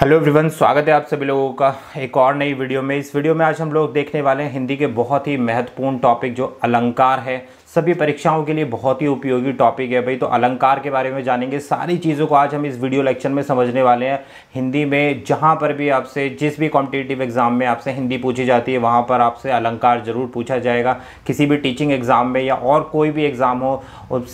hello everyone स्वागत है आप सभी लोगों का एक और नई वीडियो में इस वीडियो में आज हम लोग देखने वाले हैं हिंदी के बहुत ही महत्वपूर्ण टॉपिक जो अलंकार है सभी परीक्षाओं के लिए बहुत ही उपयोगी टॉपिक है भाई तो अलंकार के बारे में जानेंगे सारी चीज़ों को आज हम इस वीडियो लेक्चर में समझने वाले हैं हिंदी में जहाँ पर भी आपसे जिस भी कॉम्पिटेटिव एग्ज़ाम में आपसे हिंदी पूछी जाती है वहाँ पर आपसे अलंकार ज़रूर पूछा जाएगा किसी भी टीचिंग एग्ज़ाम में या और कोई भी एग्ज़ाम हो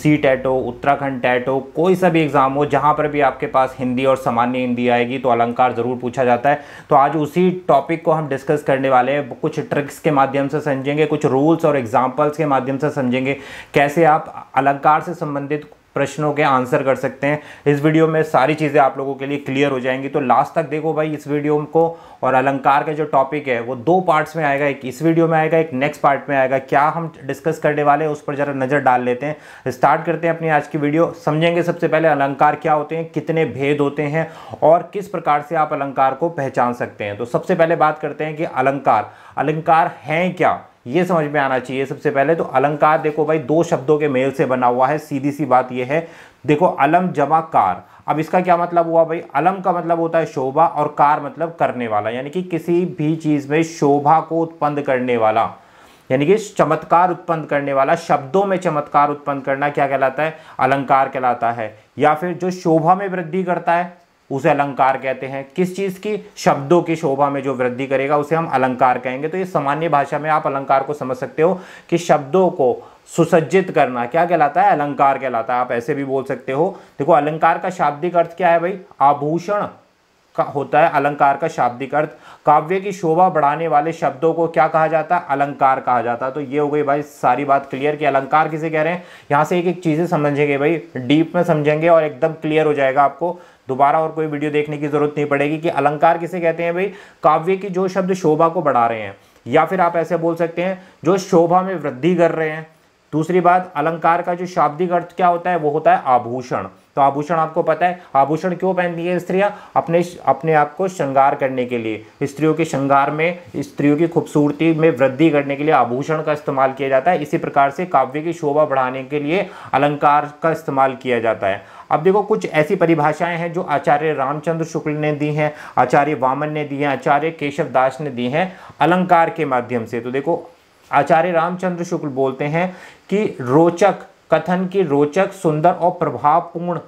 सी टैट हो उत्तराखंड टैट हो कोई सा भी एग्ज़ाम हो जहाँ पर भी आपके पास हिंदी और सामान्य हिंदी आएगी तो अलंकार ज़रूर पूछा जाता है तो आज उसी टॉपिक को हम डिस्कस करने वाले हैं कुछ ट्रिक्स के माध्यम से समझेंगे कुछ रूल्स और एग्जाम्पल्स के माध्यम से समझेंगे देंगे कैसे आप अलंकार से संबंधित प्रश्नों के आंसर कर सकते हैं इस वीडियो में सारी चीज़ें आप लोगों के लिए क्लियर हो जाएंगी तो लास्ट तक देखो भाई इस वीडियो को और अलंकार का जो टॉपिक है वो दो पार्ट्स में आएगा एक इस वीडियो में आएगा एक नेक्स्ट पार्ट में आएगा क्या हम डिस्कस करने वाले हैं उस पर ज़रा नज़र डाल लेते हैं स्टार्ट करते हैं अपनी आज की वीडियो समझेंगे सबसे पहले अलंकार क्या होते हैं कितने भेद होते हैं और किस प्रकार से आप अलंकार को पहचान सकते हैं तो सबसे पहले बात करते हैं कि अलंकार अलंकार हैं क्या ये समझ में आना चाहिए सबसे पहले तो अलंकार देखो भाई दो शब्दों के मेल से बना हुआ है सीधी सी बात यह है देखो अलम जमा कार अब इसका क्या मतलब हुआ भाई अलम का मतलब होता है शोभा और कार मतलब करने वाला यानी कि किसी भी चीज़ में शोभा को उत्पन्न करने वाला यानी कि चमत्कार उत्पन्न करने वाला शब्दों में चमत्कार उत्पन्न करना क्या कहलाता है अलंकार कहलाता है या फिर जो शोभा में वृद्धि करता है उसे अलंकार कहते हैं किस चीज़ की शब्दों की शोभा में जो वृद्धि करेगा उसे हम अलंकार कहेंगे तो ये सामान्य भाषा में आप अलंकार को समझ सकते हो कि शब्दों को सुसज्जित करना क्या कहलाता है अलंकार कहलाता है आप ऐसे भी बोल सकते हो देखो अलंकार का शाब्दिक अर्थ क्या है भाई आभूषण का होता है अलंकार का शाब्दिक अर्थ काव्य की शोभा बढ़ाने वाले शब्दों को क्या कहा जाता है अलंकार कहा जाता है तो ये हो गई भाई सारी बात क्लियर कि अलंकार किसे कह रहे हैं यहाँ से एक एक चीज़ें समझेंगे भाई डीप में समझेंगे और एकदम क्लियर हो जाएगा आपको दोबारा और कोई वीडियो देखने की ज़रूरत नहीं पड़ेगी कि अलंकार किसे कहते हैं भाई काव्य की जो शब्द शोभा को बढ़ा रहे हैं या फिर आप ऐसे बोल सकते हैं जो शोभा में वृद्धि कर रहे हैं दूसरी बात अलंकार का जो शाब्दिक अर्थ क्या होता है वो होता है आभूषण तो आभूषण आपको पता है आभूषण क्यों पहनती है स्त्रियाँ अपने अपने आप को श्रृंगार करने के लिए स्त्रियों के श्रृंगार में स्त्रियों की खूबसूरती में वृद्धि करने के लिए आभूषण का इस्तेमाल किया जाता है इसी प्रकार से काव्य की शोभा बढ़ाने के लिए अलंकार का इस्तेमाल किया जाता है अब देखो कुछ ऐसी परिभाषाएं हैं जो आचार्य रामचंद्र शुक्ल ने दी हैं आचार्य वामन ने दी हैं आचार्य केशव दास ने दी हैं अलंकार के माध्यम से तो देखो आचार्य रामचंद्र शुक्ल बोलते हैं कि रोचक कथन की रोचक सुंदर और प्रभावपूर्ण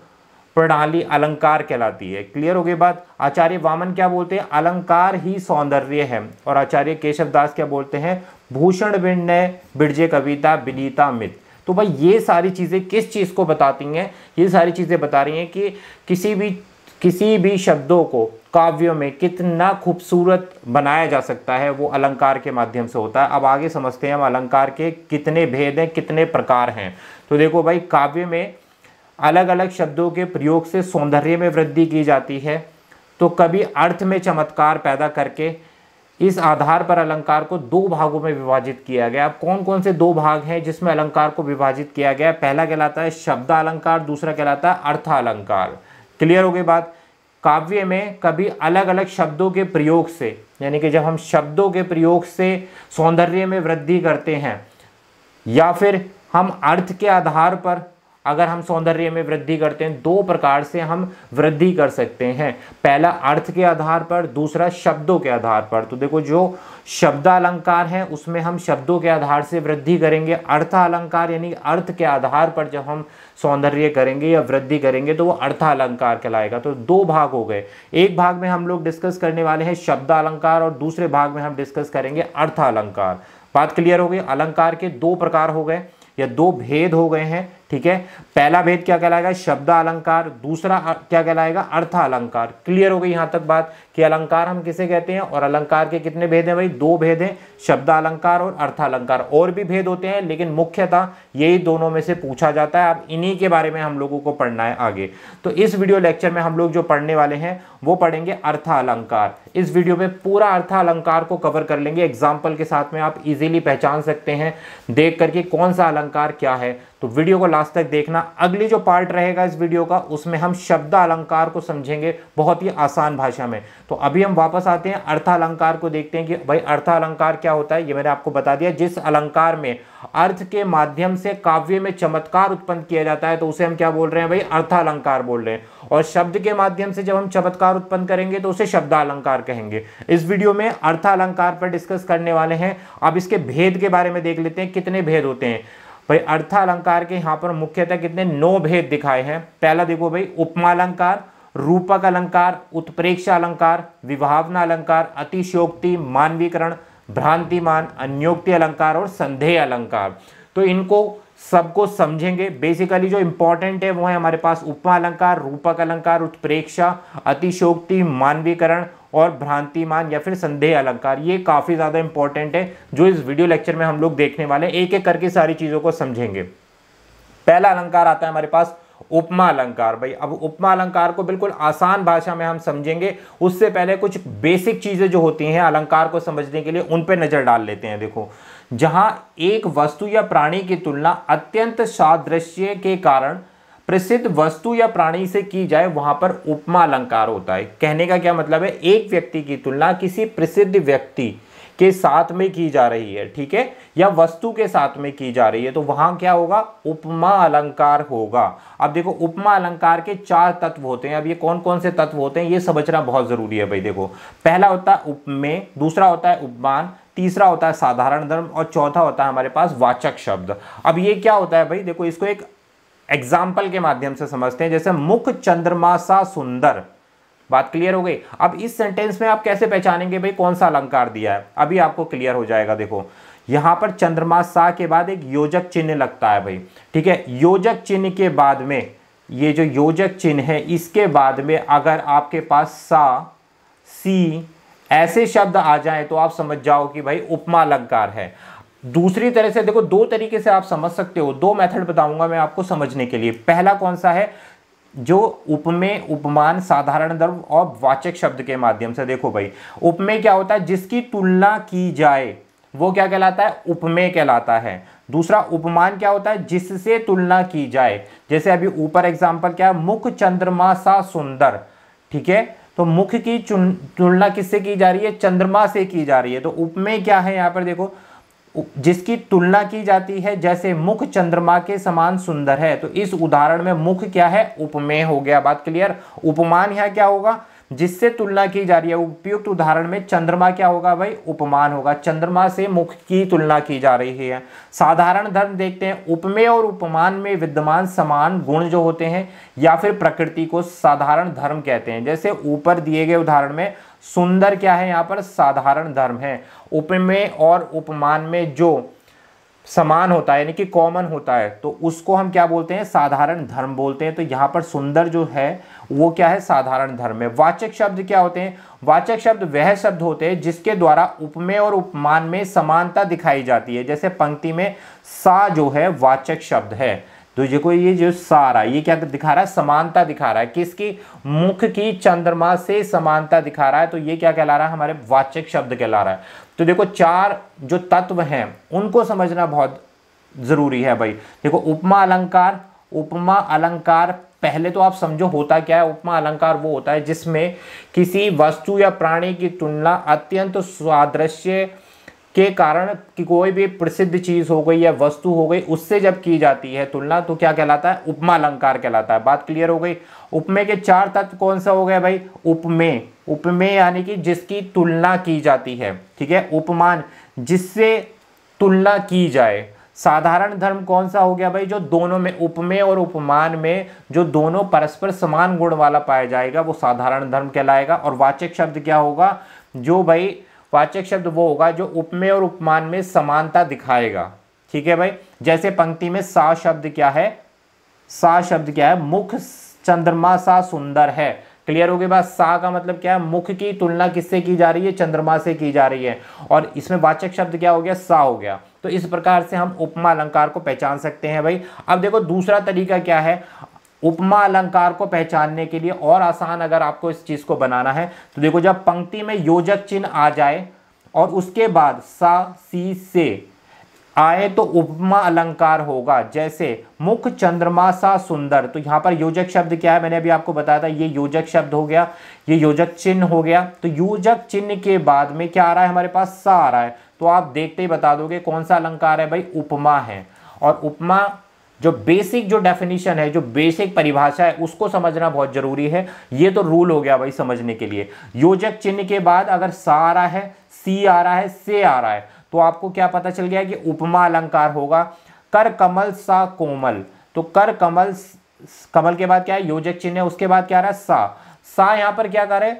प्रणाली अलंकार कहलाती है क्लियर हो गई बात आचार्य वामन क्या बोलते हैं अलंकार ही सौंदर्य है और आचार्य केशवदास क्या बोलते हैं भूषण विनय बिरजे कविता बिलीता मित तो भाई ये सारी चीज़ें किस चीज़ को बताती हैं ये सारी चीज़ें बता रही हैं कि किसी भी किसी भी शब्दों को काव्यों में कितना खूबसूरत बनाया जा सकता है वो अलंकार के माध्यम से होता है अब आगे समझते हैं हम अलंकार के कितने भेद हैं कितने प्रकार हैं तो देखो भाई काव्य में अलग अलग शब्दों के प्रयोग से सौंदर्य में वृद्धि की जाती है तो कभी अर्थ में चमत्कार पैदा करके इस आधार पर अलंकार को दो भागों में विभाजित किया गया अब कौन कौन से दो भाग हैं जिसमें अलंकार को विभाजित किया गया पहला कहलाता है शब्द अलंकार दूसरा कहलाता है अर्थ अलंकार क्लियर हो गई बात काव्य में कभी अलग अलग शब्दों के प्रयोग से यानी कि जब हम शब्दों के प्रयोग से सौंदर्य में वृद्धि करते हैं या फिर हम अर्थ के आधार पर अगर हम सौंदर्य में वृद्धि करते हैं दो प्रकार से हम वृद्धि कर सकते हैं पहला अर्थ के आधार पर दूसरा शब्दों के आधार पर तो देखो जो शब्द अलंकार हैं उसमें हम शब्दों के आधार से वृद्धि करेंगे अर्थ अलंकार यानी अर्थ के आधार पर जब हम सौंदर्य करेंगे या वृद्धि करेंगे तो वो अर्थालंकार कहलाएगा तो दो भाग हो गए एक भाग में हम लोग डिस्कस करने वाले हैं शब्द अलंकार और दूसरे भाग में हम डिस्कस करेंगे अर्थालंकार बात क्लियर हो गई अलंकार के दो प्रकार हो गए या दो भेद हो गए हैं ठीक है पहला भेद क्या कहलाएगा शब्द अलंकार दूसरा क्या कहलाएगा अर्थ अलंकार क्लियर हो गई यहाँ तक बात कि अलंकार हम किसे कहते हैं और अलंकार के कितने भेद हैं भाई दो भेद हैं शब्द अलंकार और अर्थ अलंकार और भी भेद होते हैं लेकिन मुख्यतः यही दोनों में से पूछा जाता है अब इन्हीं के बारे में हम लोगों को पढ़ना है आगे तो इस वीडियो लेक्चर में हम लोग जो पढ़ने वाले हैं वो पढ़ेंगे अर्थ अलंकार इस वीडियो में पूरा अर्थ अलंकार को कवर कर लेंगे एग्जाम्पल के साथ में आप इजिली पहचान सकते हैं देख करके कौन सा अलंकार क्या है तो वीडियो को लास्ट तक देखना अगली जो पार्ट रहेगा इस वीडियो का उसमें हम शब्द अलंकार को समझेंगे बहुत ही आसान भाषा में तो अभी हम वापस आते हैं अर्थालंकार को देखते हैं कि भाई अर्थालंकार क्या होता है ये मैंने आपको बता दिया जिस अलंकार में अर्थ के माध्यम से काव्य में चमत्कार उत्पन्न किया जाता है तो उसे हम क्या बोल रहे हैं भाई अर्थालंकार बोल रहे हैं और शब्द के माध्यम से जब हम चमत्कार उत्पन्न करेंगे तो उसे शब्दालंकार कहेंगे इस वीडियो में अर्थालंकार पर डिस्कस करने वाले हैं अब इसके भेद के बारे में देख लेते हैं कितने भेद होते हैं भाई अर्थालंकार के यहाँ पर मुख्यतः कितने नौ भेद दिखाए हैं पहला देखो भाई उपमा अलंकार रूपक अलंकार उत्प्रेक्षा अलंकार विभावना अलंकार अतिशोक्ति मानवीकरण भ्रांतिमान अन्योक्ति अलंकार और संदेह अलंकार तो इनको सबको समझेंगे बेसिकली जो इंपॉर्टेंट है वो है हमारे पास उपमा अलंकार रूपक अलंकार उत्प्रेक्षा अतिशोक्ति मानवीकरण और भ्रांतिमान या फिर संदेह अलंकार ये काफ़ी ज़्यादा इंपॉर्टेंट है जो इस वीडियो लेक्चर में हम लोग देखने वाले हैं एक एक करके सारी चीज़ों को समझेंगे पहला अलंकार आता है हमारे पास उपमा अलंकार भाई अब उपमा अलंकार को बिल्कुल आसान भाषा में हम समझेंगे उससे पहले कुछ बेसिक चीज़ें जो होती हैं अलंकार को समझने के लिए उन पर नज़र डाल लेते हैं देखो जहाँ एक वस्तु या प्राणी की तुलना अत्यंत सादृश्य के कारण प्रसिद्ध वस्तु या प्राणी से की जाए वहां पर उपमा अलंकार होता है कहने का क्या मतलब है एक व्यक्ति की तुलना किसी प्रसिद्ध व्यक्ति के साथ में की जा रही है ठीक है या वस्तु के साथ में की जा रही है तो वहां क्या होगा उपमा अलंकार होगा अब देखो उपमा अलंकार के चार तत्व होते हैं अब ये कौन कौन से तत्व होते हैं ये समझना बहुत जरूरी है भाई देखो पहला होता है उपमे दूसरा होता है उपमान तीसरा होता है साधारण धर्म और चौथा होता है हमारे पास वाचक शब्द अब ये क्या होता है भाई देखो इसको एक एग्जाम्पल के माध्यम से समझते हैं जैसे मुख चंद्रमा सा सुंदर बात क्लियर हो गई अब इस सेंटेंस में आप कैसे पहचानेंगे भाई कौन सा अलंकार दिया है अभी आपको क्लियर हो जाएगा देखो यहां पर चंद्रमा सा के बाद एक योजक चिन्ह लगता है भाई ठीक है योजक चिन्ह के बाद में ये जो योजक चिन्ह है इसके बाद में अगर आपके पास सा सी ऐसे शब्द आ जाए तो आप समझ जाओ कि भाई उपमा अलंकार है दूसरी तरह से देखो दो तरीके से आप समझ सकते हो दो मेथड बताऊंगा मैं आपको समझने के लिए पहला कौन सा है जो उपमे उपमान साधारण दर्व और वाचक शब्द के माध्यम से देखो भाई उपमे क्या होता है जिसकी तुलना की जाए वो क्या कहलाता है उपमे कहलाता है दूसरा उपमान क्या होता है जिससे तुलना की जाए जैसे अभी ऊपर एग्जाम्पल क्या है मुख चंद्रमा सा सुंदर ठीक है तो मुख की तुलना किससे की जा रही है चंद्रमा से की जा रही है तो उपमे क्या है यहां पर देखो जिसकी तुलना की जाती है जैसे मुख चंद्रमा के समान सुंदर है तो इस उदाहरण में मुख क्या है उपमेय हो गया बात क्लियर उपमान यहाँ क्या होगा जिससे तुलना की जा रही है उपयुक्त उदाहरण में चंद्रमा क्या होगा भाई उपमान होगा चंद्रमा से मुख की तुलना की जा रही है साधारण धर्म देखते हैं उपमेय और उपमान में विद्यमान समान गुण जो होते हैं या फिर प्रकृति को साधारण धर्म कहते हैं जैसे ऊपर दिए गए उदाहरण में सुंदर क्या है यहाँ पर साधारण धर्म है उपमेय और उपमान में जो समान होता है यानी कि कॉमन होता है तो उसको हम क्या बोलते हैं साधारण धर्म बोलते हैं तो यहाँ पर सुंदर जो है वो क्या है साधारण धर्म है वाचक शब्द क्या होते हैं वाचक शब्द वह शब्द होते हैं जिसके द्वारा उपमेय और उपमान में समानता दिखाई जाती है जैसे पंक्ति में सा जो है वाचक शब्द है तो देखो ये जो सारा ये क्या दिखा रहा है समानता दिखा रहा है किसकी मुख की चंद्रमा से समानता दिखा रहा है तो ये क्या कहला रहा है हमारे वाचक शब्द कहला रहा है तो देखो चार जो तत्व हैं उनको समझना बहुत जरूरी है भाई देखो उपमा अलंकार उपमा अलंकार पहले तो आप समझो होता क्या है उपमा अलंकार वो होता है जिसमें किसी वस्तु या प्राणी की तुलना अत्यंत स्वादृश्य के कारण कि कोई भी प्रसिद्ध चीज हो गई या वस्तु हो गई उससे जब की जाती है तुलना तो क्या कहलाता है उपमा अलंकार कहलाता है बात क्लियर हो गई उपमे के चार तत्व कौन सा हो गया भाई उपमे उपमे यानी कि जिसकी तुलना की जाती है ठीक है उपमान जिससे तुलना की जाए साधारण धर्म कौन सा हो गया भाई जो दोनों में उपमेय और उपमान में जो दोनों परस्पर समान गुण वाला पाया जाएगा वो साधारण धर्म कहलाएगा और वाचक शब्द क्या होगा जो भाई वाचक शब्द वो होगा जो उपमेय और उपमान में समानता दिखाएगा ठीक है भाई जैसे पंक्ति में सा शब्द क्या है सा शब्द क्या है मुख चंद्रमा सा सुंदर है क्लियर हो गया बात सा का मतलब क्या है मुख की तुलना किससे की जा रही है चंद्रमा से की जा रही है और इसमें वाचक शब्द क्या हो गया सा हो गया तो इस प्रकार से हम उपमा अलंकार को पहचान सकते हैं भाई अब देखो दूसरा तरीका क्या है उपमा अलंकार को पहचानने के लिए और आसान अगर आपको इस चीज को बनाना है तो देखो जब पंक्ति में योजक चिन्ह आ जाए और उसके बाद सा सी से आए तो उपमा अलंकार होगा जैसे मुख चंद्रमा सा सुंदर तो यहां पर योजक शब्द क्या है मैंने अभी आपको बताया था ये योजक शब्द हो गया ये योजक चिन्ह हो गया तो योजक चिन्ह के बाद में क्या आ रहा है हमारे पास सा आ रहा है तो आप देखते ही बता दोगे कौन सा अलंकार है भाई उपमा है और उपमा जो बेसिक जो डेफिनेशन है जो बेसिक परिभाषा है उसको समझना बहुत जरूरी है ये तो रूल हो गया भाई समझने के लिए योजक चिन्ह के बाद अगर सा आ रहा है सी आ रहा है से आ रहा है तो आपको क्या पता चल गया कि उपमा अलंकार होगा कर कमल सा कोमल तो कर कमल कमल के बाद क्या है योजक चिन्ह है उसके बाद क्या आ रहा है सा सा यहां पर क्या करे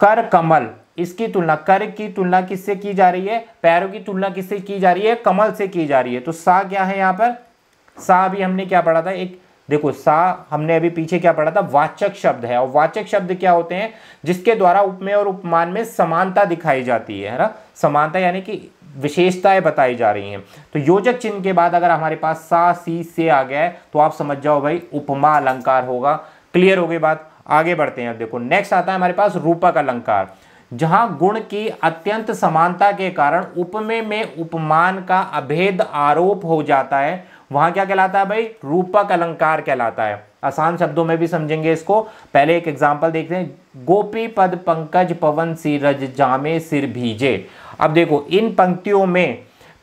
कर कमल इसकी तुलना कर की तुलना किससे की जा रही है पैरों की तुलना किससे की जा रही है कमल से की जा रही है तो सा क्या है यहां पर सा अभी हमने क्या पढ़ा था एक देखो सा हमने अभी पीछे क्या पढ़ा था वाचक शब्द है और वाचक शब्द क्या होते हैं जिसके द्वारा उपमेय और उपमान में समानता दिखाई जाती है ना समानता यानी कि विशेषताएं बताई जा रही हैं तो योजक चिन्ह के बाद अगर हमारे पास सा सी से आ गया है तो आप समझ जाओ भाई उपमा अलंकार होगा क्लियर हो गई बात आगे बढ़ते हैं अब देखो नेक्स्ट आता है हमारे पास रूपक अलंकार जहां गुण की अत्यंत समानता के कारण उपमेय में उपमान का अभेद आरोप हो जाता है वहां क्या कहलाता है भाई रूपक अलंकार कहलाता है आसान शब्दों में भी समझेंगे इसको पहले एक एग्जाम्पल देखते हैं गोपी पद पंकज पवन सीरज जामे सिर भीजे अब देखो इन पंक्तियों में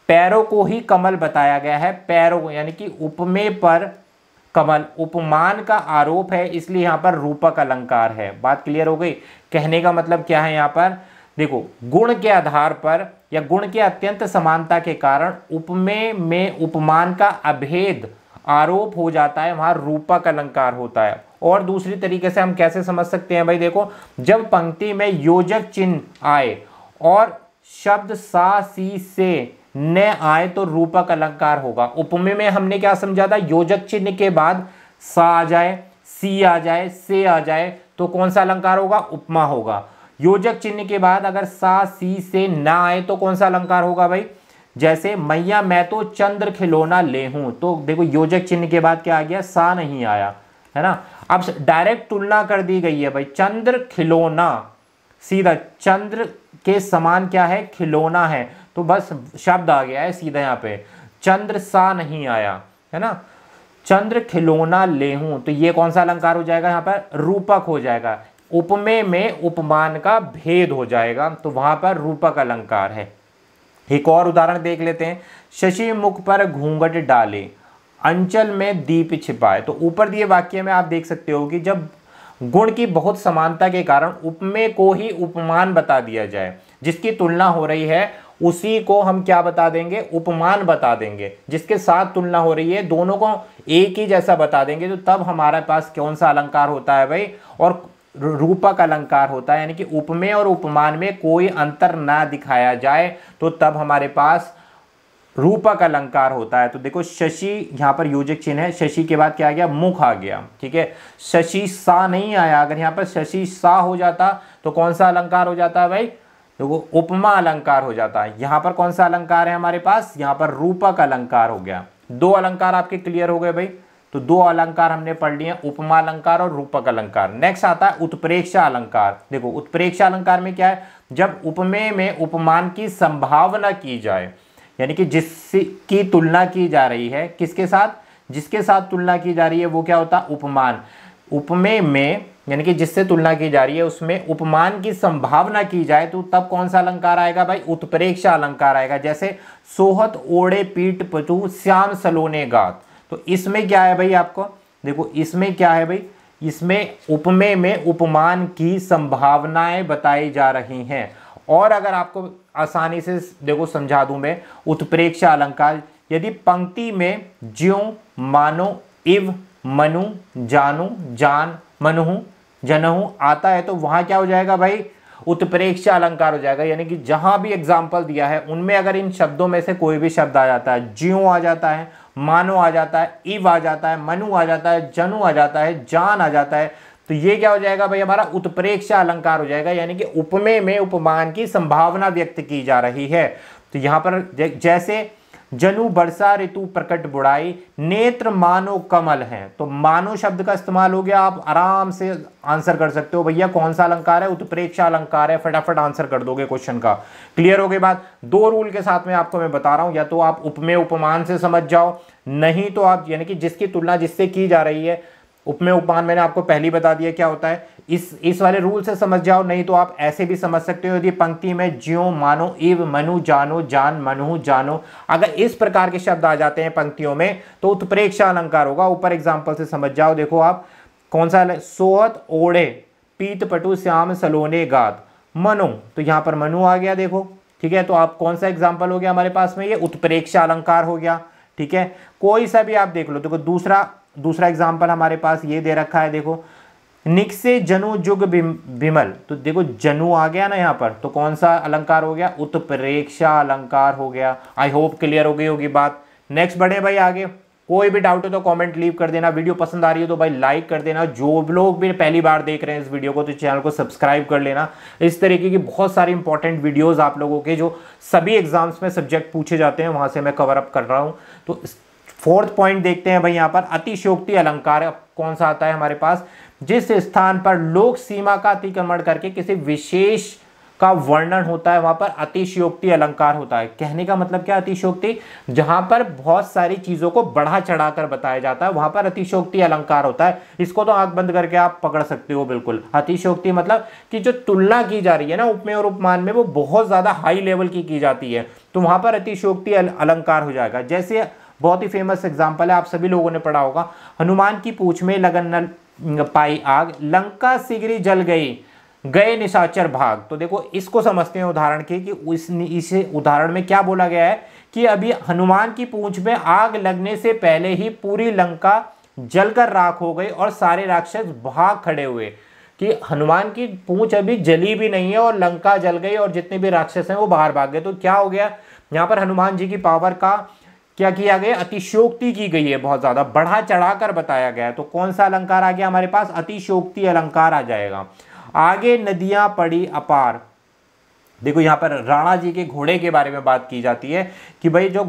पैरों को ही कमल बताया गया है पैरों यानी कि उपमे पर कमल उपमान का आरोप है इसलिए यहां पर रूपक अलंकार है बात क्लियर हो गई कहने का मतलब क्या है यहां पर देखो गुण के आधार पर या गुण के अत्यंत समानता के कारण उपमेय में उपमान का अभेद आरोप हो जाता है वहां रूपक अलंकार होता है और दूसरी तरीके से हम कैसे समझ सकते हैं भाई देखो जब पंक्ति में योजक चिन्ह आए और शब्द सा सी से न आए तो रूपक अलंकार होगा उपमे में हमने क्या समझा था योजक चिन्ह के बाद सा आ जाए सी आ जाए से आ जाए तो कौन सा अलंकार होगा उपमा होगा योजक चिन्ह के बाद अगर सा सी से ना आए तो कौन सा अलंकार होगा भाई जैसे मैया मैं तो चंद्र खिलौना ले हूं तो देखो योजक चिन्ह के बाद क्या आ गया सा नहीं आया है ना अब डायरेक्ट तुलना कर दी गई है भाई चंद्र खिलौना सीधा चंद्र के समान क्या है खिलौना है तो बस शब्द आ गया है सीधा यहाँ पे चंद्र सा नहीं आया है ना चंद्र खिलौना ले हूं तो ये कौन सा अलंकार हो जाएगा यहाँ पर रूपक हो जाएगा उपमेय में उपमान का भेद हो जाएगा तो वहां पर रूपक अलंकार है एक और उदाहरण देख लेते हैं शशि मुख पर घूंघट डाले अंचल में दीप छिपाए तो ऊपर दिए वाक्य में आप देख सकते हो कि जब गुण की बहुत समानता के कारण उपमेय को ही उपमान बता दिया जाए जिसकी तुलना हो रही है उसी को हम क्या बता देंगे उपमान बता देंगे जिसके साथ तुलना हो रही है दोनों को एक ही जैसा बता देंगे तो तब हमारे पास कौन सा अलंकार होता है भाई और रूपक अलंकार होता है यानी कि उपमेय और उपमान में कोई अंतर ना दिखाया जाए तो तब हमारे पास रूपक अलंकार होता है तो देखो शशि यहाँ पर योजक चिन्ह है शशि के बाद क्या आ गया मुख आ गया ठीक है शशि सा नहीं आया अगर यहाँ पर शशि सा हो जाता तो कौन सा अलंकार हो जाता है भाई देखो तो उपमा अलंकार हो जाता है यहाँ पर कौन सा अलंकार है हमारे पास यहाँ पर रूपक अलंकार हो गया दो अलंकार आपके क्लियर हो गए भाई तो दो अलंकार हमने पढ़ लिए उपमा अलंकार और रूपक अलंकार नेक्स्ट आता है उत्प्रेक्षा अलंकार देखो उत्प्रेक्षा अलंकार में क्या है जब उपमेय में उपमान की संभावना की जाए यानी कि जिसकी तुलना की जा रही है किसके साथ जिसके साथ तुलना की जा रही है वो क्या होता है उपमान उपमेय में यानी कि जिससे तुलना की जा रही है उसमें उपमान की संभावना की जाए तो तब कौन सा अलंकार आएगा भाई उत्प्रेक्षा अलंकार आएगा जैसे सोहत ओड़े पीठ पचू श्याम सलोने गात तो इसमें क्या है भाई आपको देखो इसमें क्या है भाई इसमें उपमेय में उपमान की संभावनाएं बताई जा रही हैं और अगर आपको आसानी से देखो समझा दूं मैं उत्प्रेक्षा अलंकार यदि पंक्ति में ज्यो मानो इव मनु जानु जान मनु जनहु आता है तो वहां क्या हो जाएगा भाई उत्प्रेक्षा अलंकार हो जाएगा यानी कि जहां भी एग्जाम्पल दिया है उनमें अगर इन शब्दों में से कोई भी शब्द आ जाता है ज्यो आ जाता है मानो आ जाता है इव आ जाता है मनु आ जाता है जनु आ जाता है जान आ जाता है तो ये क्या हो जाएगा भाई हमारा उत्प्रेक्षा अलंकार हो जाएगा यानी कि उपमेय में उपमान की संभावना व्यक्त की जा रही है तो यहां पर जैसे जनु बरसा ऋतु प्रकट बुढ़ाई नेत्र मानो कमल है तो मानो शब्द का इस्तेमाल हो गया आप आराम से आंसर कर सकते हो भैया कौन सा अलंकार है उत्प्रेक्षा अलंकार है फटाफट आंसर कर दोगे क्वेश्चन का क्लियर हो गई बात दो रूल के साथ में आपको मैं बता रहा हूं या तो आप उपमेय उपमान से समझ जाओ नहीं तो आप यानी कि जिसकी तुलना जिससे की जा रही है उपमेय उपमान मैंने आपको पहले बता दिया क्या होता है इस इस वाले रूल से समझ जाओ नहीं तो आप ऐसे भी समझ सकते हो यदि पंक्ति में ज्यो मानो इव मनु जानो जान मनु जानो अगर इस प्रकार के शब्द आ जाते हैं पंक्तियों में तो उत्प्रेक्षा अलंकार होगा ऊपर एग्जाम्पल से समझ जाओ देखो आप कौन सा सोहत ओढ़े पीत पटु श्याम सलोने गाद मनु तो यहाँ पर मनु आ गया देखो ठीक है तो आप कौन सा एग्जाम्पल हो गया हमारे पास में ये उत्प्रेक्षा अलंकार हो गया ठीक है कोई सा भी आप देख लो देखो दूसरा दूसरा एग्जाम्पल हमारे पास ये दे रखा है देखो निक से जनु जुग विमल भिम, तो देखो जनु आ गया ना यहाँ पर तो कौन सा अलंकार हो गया उत्प्रेक्षा अलंकार हो गया आई होप क्लियर हो गई होगी बात नेक्स्ट बढ़े भाई आगे कोई भी डाउट हो तो कमेंट लीव कर देना वीडियो पसंद आ रही हो तो भाई लाइक कर देना जो लोग भी पहली बार देख रहे हैं इस वीडियो को तो चैनल को सब्सक्राइब कर लेना इस तरीके की बहुत सारी इंपॉर्टेंट वीडियोज आप लोगों के जो सभी एग्जाम्स में सब्जेक्ट पूछे जाते हैं वहां से मैं कवर अप कर रहा हूँ तो फोर्थ पॉइंट देखते हैं भाई यहाँ पर अतिशोक्ति अलंकार कौन सा आता है हमारे पास जिस स्थान पर लोक सीमा का अतिक्रमण करके किसी विशेष का वर्णन होता है वहां पर अतिशयोक्ति अलंकार होता है कहने का मतलब क्या अतिशयोक्ति जहां पर बहुत सारी चीजों को बढ़ा चढ़ाकर बताया जाता है वहां पर अतिशयोक्ति अलंकार होता है इसको तो आंख बंद करके आप पकड़ सकते हो बिल्कुल अतिशयोक्ति मतलब कि जो तुलना की जा रही है ना उपमेय और उपमान में वो बहुत ज्यादा हाई लेवल की की जाती है तो वहां पर अतिशयोक्ति अलंकार हो जाएगा जैसे बहुत ही फेमस एग्जाम्पल है आप सभी लोगों ने पढ़ा होगा हनुमान की पूछ में लगन न पाई आग लंका सिगरी जल गई गए निशाचर भाग तो देखो इसको समझते हैं उदाहरण के कि उस इस उदाहरण में क्या बोला गया है कि अभी हनुमान की पूंछ में आग लगने से पहले ही पूरी लंका जलकर राख हो गई और सारे राक्षस भाग खड़े हुए कि हनुमान की पूंछ अभी जली भी नहीं है और लंका जल गई और जितने भी राक्षस हैं वो बाहर भाग गए तो क्या हो गया यहाँ पर हनुमान जी की पावर का क्या किया गया अतिशोक्ति की गई है बहुत ज़्यादा बढ़ा चढ़ाकर बताया गया तो कौन सा अलंकार आ गया हमारे पास अतिशोक्ति अलंकार आ जाएगा आगे नदियां पड़ी अपार देखो यहाँ पर राणा जी के घोड़े के बारे में बात की जाती है कि भाई जो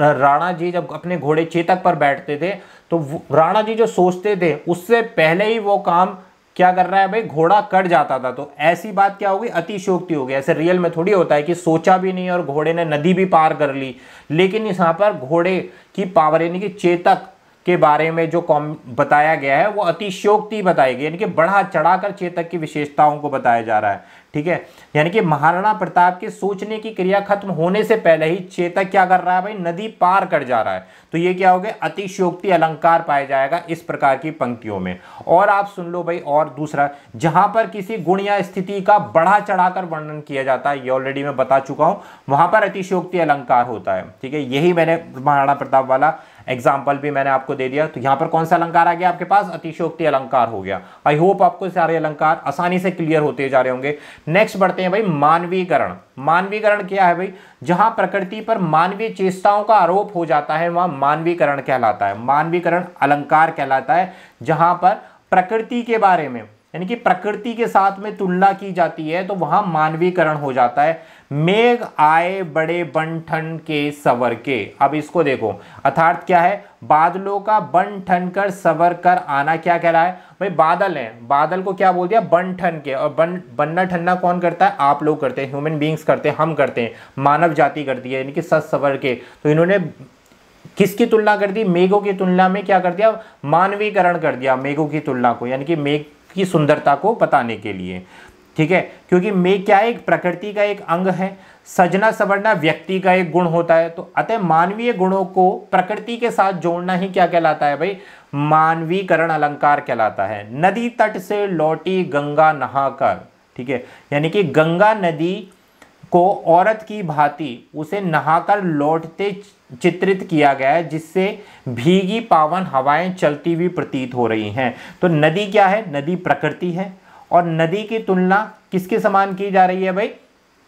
राणा जी जब अपने घोड़े चेतक पर बैठते थे तो राणा जी जो सोचते थे उससे पहले ही वो काम क्या कर रहा है भाई घोड़ा कट जाता था तो ऐसी बात क्या होगी अतिशोक्ति होगी ऐसे रियल में थोड़ी होता है कि सोचा भी नहीं और घोड़े ने नदी भी पार कर ली लेकिन यहाँ पर घोड़े की पावर यानी कि चेतक के बारे में जो कॉम बताया गया है वो अतिशोक्ति बताई गई यानी कि बढ़ा चढ़ाकर चेतक की विशेषताओं को बताया जा रहा है ठीक है यानी कि महाराणा प्रताप के सोचने की क्रिया खत्म होने से पहले ही चेतक क्या कर रहा है भाई नदी पार कर जा रहा है तो ये क्या हो गया अतिशोक्ति अलंकार पाया जाएगा इस प्रकार की पंक्तियों में और आप सुन लो भाई और दूसरा जहां पर किसी गुण या स्थिति का बढ़ा चढ़ाकर वर्णन किया जाता है ये ऑलरेडी मैं बता चुका हूं वहां पर अतिशोक्ति अलंकार होता है ठीक है यही मैंने महाराणा प्रताप वाला एग्जाम्पल भी मैंने आपको दे दिया तो यहाँ पर कौन सा अलंकार आ गया आपके पास अतिशोक्ति अलंकार हो गया आई होप आपको सारे अलंकार आसानी से क्लियर होते जा रहे होंगे नेक्स्ट बढ़ते हैं भाई मानवीकरण मानवीकरण क्या है भाई जहां प्रकृति पर मानवीय चेष्टाओं का आरोप हो जाता है वहां मानवीकरण कहलाता है मानवीकरण अलंकार कहलाता है जहां पर प्रकृति के बारे में यानी कि प्रकृति के साथ में तुलना की जाती है तो वहां मानवीकरण हो जाता है मेघ आए बड़े बन ठन के सवर के अब इसको देखो अर्थात क्या है बादलों का बन ठन कर सवर कर आना क्या कह रहा है भाई बादल है बादल को क्या बोल दिया बन ठन के और बन बनना ठन्ना कौन करता है आप लोग करते हैं ह्यूमन बींग्स करते हैं हम करते हैं मानव जाति करती है यानी कि सस सवर के तो इन्होंने किसकी तुलना कर दी मेघों की तुलना में क्या कर दिया मानवीकरण कर दिया मेघों की तुलना को यानी कि मेघ की सुंदरता को बताने के लिए ठीक है क्योंकि मेघ क्या एक प्रकृति का एक अंग है सजना सवरना व्यक्ति का एक गुण होता है तो अतः मानवीय गुणों को प्रकृति के साथ जोड़ना ही क्या कहलाता है भाई मानवीकरण अलंकार कहलाता है नदी तट से लौटी गंगा नहाकर ठीक है यानी कि गंगा नदी को औरत की भांति उसे नहाकर लौटते चित्रित किया गया है जिससे भीगी पावन हवाएं चलती हुई प्रतीत हो रही हैं तो नदी क्या है नदी प्रकृति है और नदी की तुलना किसके समान की जा रही है भाई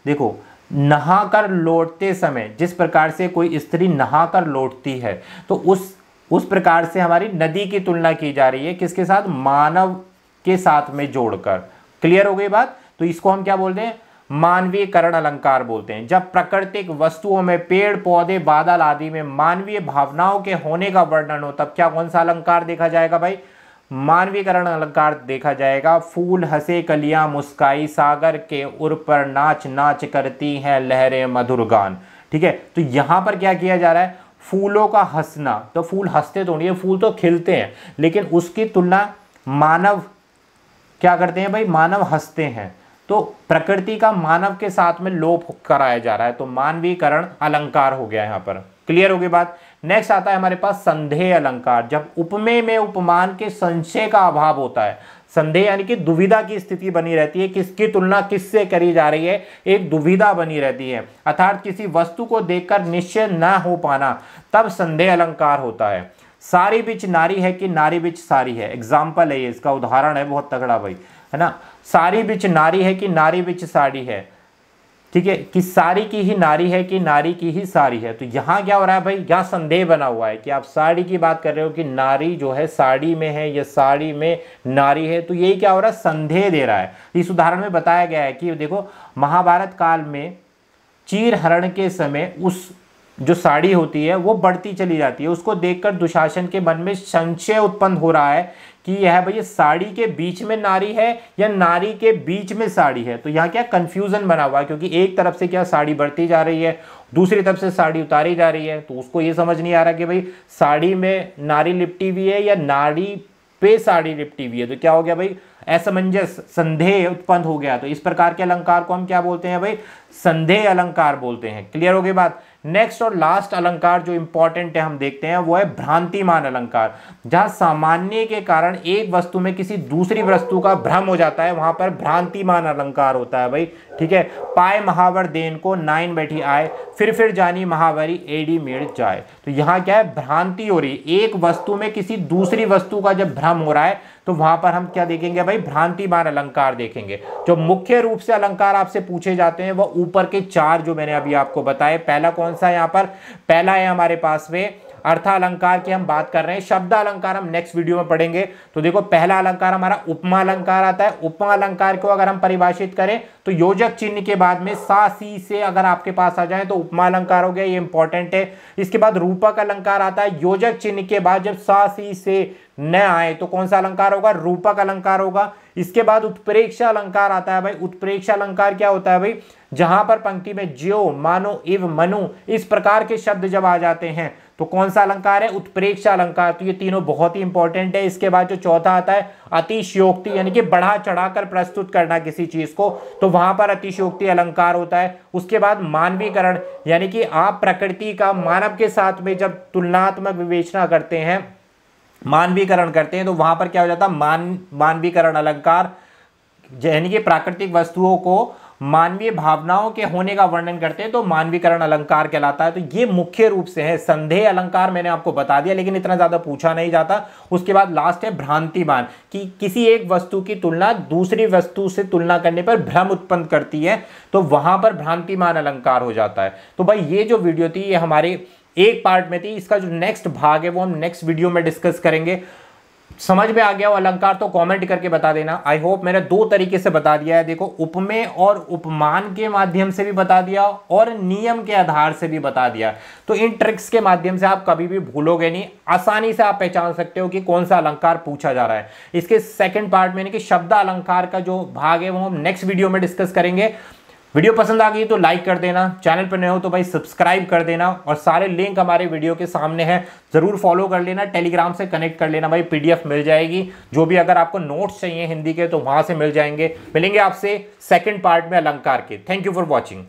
देखो नहाकर लौटते समय जिस प्रकार से कोई स्त्री नहाकर लौटती है तो उस उस प्रकार से हमारी नदी की तुलना की जा रही है किसके साथ मानव के साथ में जोड़कर क्लियर हो गई बात तो इसको हम क्या बोल रहे हैं करण अलंकार बोलते हैं जब प्राकृतिक वस्तुओं में पेड़ पौधे बादल आदि में मानवीय भावनाओं के होने का वर्णन हो तब क्या कौन सा अलंकार देखा जाएगा भाई मानवीकरण अलंकार देखा जाएगा फूल हंसे कलियां मुस्काई सागर के उर पर नाच नाच करती हैं लहरें मधुर गान ठीक है तो यहाँ पर क्या किया जा रहा है फूलों का हंसना तो फूल हंसते तो नहीं है फूल तो खिलते हैं लेकिन उसकी तुलना मानव क्या करते हैं भाई मानव हंसते हैं तो प्रकृति का मानव के साथ में लोप कराया जा रहा है तो मानवीकरण अलंकार हो गया यहाँ पर क्लियर होगी बात नेक्स्ट आता है हमारे पास संदेह अलंकार जब उपमेय में उपमान के संशय का अभाव होता है संदेह यानी कि दुविधा की स्थिति बनी रहती है किसकी तुलना किससे करी जा रही है एक दुविधा बनी रहती है अर्थात किसी वस्तु को देखकर निश्चय न हो पाना तब संदेह अलंकार होता है सारी बिच नारी है कि नारी बिच सारी है एग्जाम्पल है ये इसका उदाहरण है बहुत तगड़ा भाई है ना सारी बिच नारी है कि नारी बिच साड़ी है ठीक है कि सारी की ही नारी है कि नारी की ही साड़ी है तो यहाँ क्या हो रहा है भाई यहाँ संदेह बना हुआ है कि आप साड़ी की बात कर रहे हो कि नारी जो है साड़ी में है या साड़ी में नारी है तो यही क्या हो रहा है संदेह दे रहा है इस उदाहरण में बताया गया है कि देखो महाभारत काल में चीर हरण के समय उस जो साड़ी होती है वो बढ़ती चली जाती है उसको देखकर दुशासन के मन में संशय उत्पन्न हो रहा है कि यह भैया साड़ी के बीच में नारी है या नारी के बीच में साड़ी है तो यहाँ क्या कंफ्यूजन बना हुआ है क्योंकि एक तरफ से क्या साड़ी बढ़ती जा रही है दूसरी तरफ से साड़ी उतारी जा रही है तो उसको ये समझ नहीं आ रहा कि भाई साड़ी में नारी लिपटी हुई है या नारी पे साड़ी लिपटी हुई है तो क्या हो गया भाई असमंजस संदेह उत्पन्न हो गया तो इस प्रकार के अलंकार को हम क्या बोलते हैं भाई संदेह अलंकार बोलते हैं क्लियर हो गई बात नेक्स्ट और लास्ट अलंकार जो इंपॉर्टेंट है हम देखते हैं वो है भ्रांतिमान अलंकार जहां सामान्य के कारण एक वस्तु में किसी दूसरी वस्तु का भ्रम हो जाता है वहां पर भ्रांतिमान अलंकार होता है भाई ठीक है पाए महावर देन को नाइन बैठी आए फिर फिर जानी महावरी एडी मेड़ जाए तो यहां क्या है भ्रांति हो रही एक वस्तु में किसी दूसरी वस्तु का जब भ्रम हो रहा है तो वहां पर हम क्या देखेंगे भाई भ्रांतिमान अलंकार देखेंगे जो मुख्य रूप से अलंकार आपसे पूछे जाते हैं वह ऊपर के चार जो मैंने अभी आपको बताए पहला कौन सा यहाँ पर पहला है हमारे पास में अर्थालंकार की हम बात कर रहे हैं शब्द अलंकार हम नेक्स्ट वीडियो में पढ़ेंगे तो देखो पहला अलंकार हमारा उपमा अलंकार आता है उपमा अलंकार को अगर हम परिभाषित करें तो योजक चिन्ह के बाद में सा सी से अगर आपके पास आ जाए तो उपमा अलंकार हो गया ये इंपॉर्टेंट है इसके बाद रूपक अलंकार आता है योजक चिन्ह के बाद जब सा सी से न आए तो कौन सा अलंकार होगा रूपक अलंकार होगा इसके बाद उत्प्रेक्षा अलंकार आता है भाई उत्प्रेक्षा अलंकार क्या होता है भाई जहां पर पंक्ति में ज्यो मानो इव मनु इस प्रकार के शब्द जब आ जाते हैं तो कौन सा अलंकार है उत्प्रेक्षा अलंकार तो ये तीनों बहुत ही इंपॉर्टेंट है इसके बाद जो चौथा आता है अतिशयोक्ति यानी कि बढ़ा चढ़ाकर प्रस्तुत करना किसी चीज को तो वहां पर अतिशयोक्ति अलंकार होता है उसके बाद मानवीकरण यानी कि आप प्रकृति का मानव के साथ में जब तुलनात्मक विवेचना करते हैं मानवीकरण करते हैं तो वहां पर क्या हो जाता है मान मानवीकरण अलंकार यानी कि प्राकृतिक वस्तुओं को मानवीय भावनाओं के होने का वर्णन करते हैं तो मानवीकरण अलंकार कहलाता है तो ये मुख्य रूप से है संदेह अलंकार मैंने आपको बता दिया लेकिन इतना ज़्यादा पूछा नहीं जाता उसके बाद लास्ट है भ्रांतिमान कि किसी एक वस्तु की तुलना दूसरी वस्तु से तुलना करने पर भ्रम उत्पन्न करती है तो वहां पर भ्रांतिमान अलंकार हो जाता है तो भाई ये जो वीडियो थी ये हमारे एक पार्ट में थी इसका जो नेक्स्ट भाग है वो हम नेक्स्ट वीडियो में डिस्कस करेंगे समझ में आ गया हो अलंकार तो कमेंट करके बता देना आई होप मैंने दो तरीके से बता दिया है देखो उपमेय और उपमान के माध्यम से भी बता दिया और नियम के आधार से भी बता दिया तो इन ट्रिक्स के माध्यम से आप कभी भी भूलोगे नहीं आसानी से आप पहचान सकते हो कि कौन सा अलंकार पूछा जा रहा है इसके सेकेंड पार्ट में यानी कि शब्द अलंकार का जो भाग है वो हम नेक्स्ट वीडियो में डिस्कस करेंगे वीडियो पसंद आ गई तो लाइक कर देना चैनल पर नए हो तो भाई सब्सक्राइब कर देना और सारे लिंक हमारे वीडियो के सामने हैं ज़रूर फॉलो कर लेना टेलीग्राम से कनेक्ट कर लेना भाई पीडीएफ मिल जाएगी जो भी अगर आपको नोट्स चाहिए हिंदी के तो वहाँ से मिल जाएंगे मिलेंगे आपसे सेकेंड पार्ट में अलंकार के थैंक यू फॉर वॉचिंग